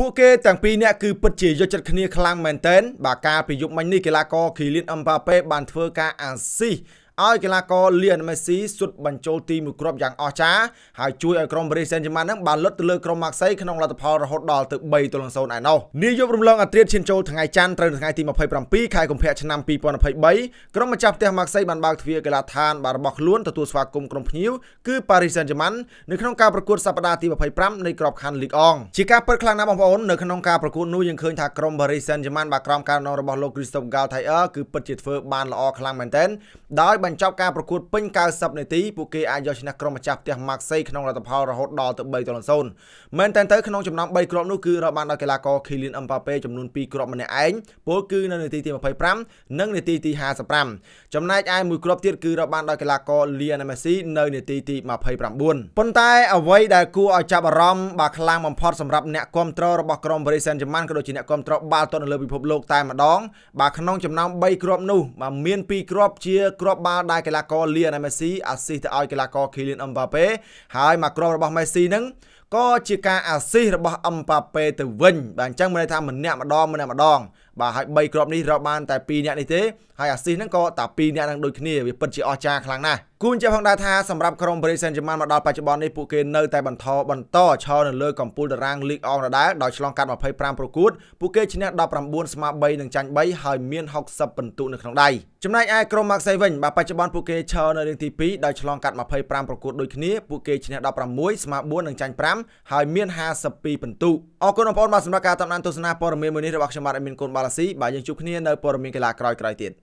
ពួកគេទាំងពីរនាក់គឺពិតជាយកចិត្តគ្នាខ្លាំងមែនទែនបាទកាលពីយប់មិញនេះកីឡាករឃីលៀនអឹមប៉ាប៉េបានធ្វើការអាស៊ីឲ្យកីឡាករលីអេនមេស៊ីសុទ្ធបញ្ចូលទីមួយគ្រាប់យ៉ាងអស្ចារ្យហើយជួយឲ្យក្រុម Paris Saint-Germain នឹងបានលុតទៅលើក្រុម Marseille ក្នុងលទ្ធផលរហូតដល់ទៅ3ទល់នឹង0ឯណោះនាយករំលងអត្រាឈានចូលថ្ងៃច័ន្ទត្រូវថ្ងៃទី27ខែកុម្ភៈឆ្នាំ2023ក្រុមម្ចាស់ផ្ទះ Marseille បានបើកទ្វារកីឡាដ្ឋានបាទរបស់ខ្លួនទទួលស្វាគមន៍ក្រុមភ្ញៀវគឺ Paris Saint-Germain នៅក្នុងការប្រកួតសប្តាហ៍ទី25នៃក្របខ័ណ្ឌ Ligue អង់ជាការពិតខ្លាំងណាស់បងប្អូននៅក្នុងការប្រកួតនោះយើងឃើញថាក្រុម Paris Saint-Germain បាទក្រុមការណងរបស់លោក Christophe Galtier គឺពិតជាធ្វើបានល្អខ្លាំងមែនទែនដោយបញ្ចប់ការប្រកួតពេញ90នាទីពួកគេអាចយកឈ្នះក្រុមម្ចាស់ផ្ទះម៉ាក់សេក្នុងលទ្ធផលរហូតដល់ទៅ3-0មែនតែនទៅក្នុងចំណោម3គ្រាប់នោះគឺរកបានដោយកីឡាករ Kylian Mbappe ចំនួន2គ្រាប់ម្នាក់ឯងពលគឺនៅនាទីទី25និងនាទីទី55ចំណែកឯមួយគ្រាប់ទៀតគឺរកបានដោយកីឡាករ Lionel Messi នៅនាទីទី29ប៉ុន្តែអ្វីដែលគួរឲ្យចាប់អារម្មណ៍បាទខ្លាំងបំផុតសម្រាប់អ្នកគ្រប់គ្រងរបស់ក្រុម Paris Saint-Germain ក៏ដូចជាអ្នកគ្រប់គ្រងបាល់ទាត់នៅលើពិភពលោកតែម្ដងបាទក្នុងចំណោម3គ្រាប់នោះបាទមាន2គ្រាប់ជាគ្រាប់បាល់បាល់ដែលកីឡាករលីអានមេស៊ីអាស៊ីទៅឲ្យកីឡាករឃីលៀនអឹមបាប៉េហើយមកក្រុមរបស់មេស៊ីនឹងក៏ជាការអាស៊ីសរបស់អឹមប៉ាប៉េទៅវិញបាទអញ្ចឹងមានន័យថាម្នាក់ម្ដងម្នាក់ម្ដងបាទហើយ3គ្រាប់នេះរកបានតែ2អ្នកនេះទេហើយអាស៊ីសហ្នឹងក៏តែ2អ្នកហ្នឹងដូចគ្នាវាពិតជាអស្ចារ្យខ្លាំងណាស់គូអញ្ចឹងផងដែរថាសម្រាប់ក្រុម Paris Saint-Germain មកដល់បច្ចុប្បន្ននេះពួកគេនៅតែបន្តបន្តឈរនៅលើកំពូលតារាង League អងដដែលដោយឆ្លងកាត់25ប្រកួតពួកគេឈ្នះ19ស្មើ3និងចាញ់3ហើយមាន60ពិន្ទុនៅក្នុងដៃចំណែកឯក្រុម Marseille វិញបាទបច្ចុប្បន្នពួកគេឈរនៅរៀងទី2ដោយឆ្លងកាត់25ប្រកួតដូចគ្នាពួកគេឈ្នះ16ស្មើ4និងចាញ់5 5ហើយមាន52ពិន្ទុអរគុណបងប្អូនបាទសម្រាប់ការតាមដានទស្សនាព័ត៌មានមួយនេះរបស់ខ្ញុំបាទអេមីនកូនបាឡាស៊ីបាទយើងជួបគ្នានៅព័ត៌មានកីឡាក្រោយៗទៀត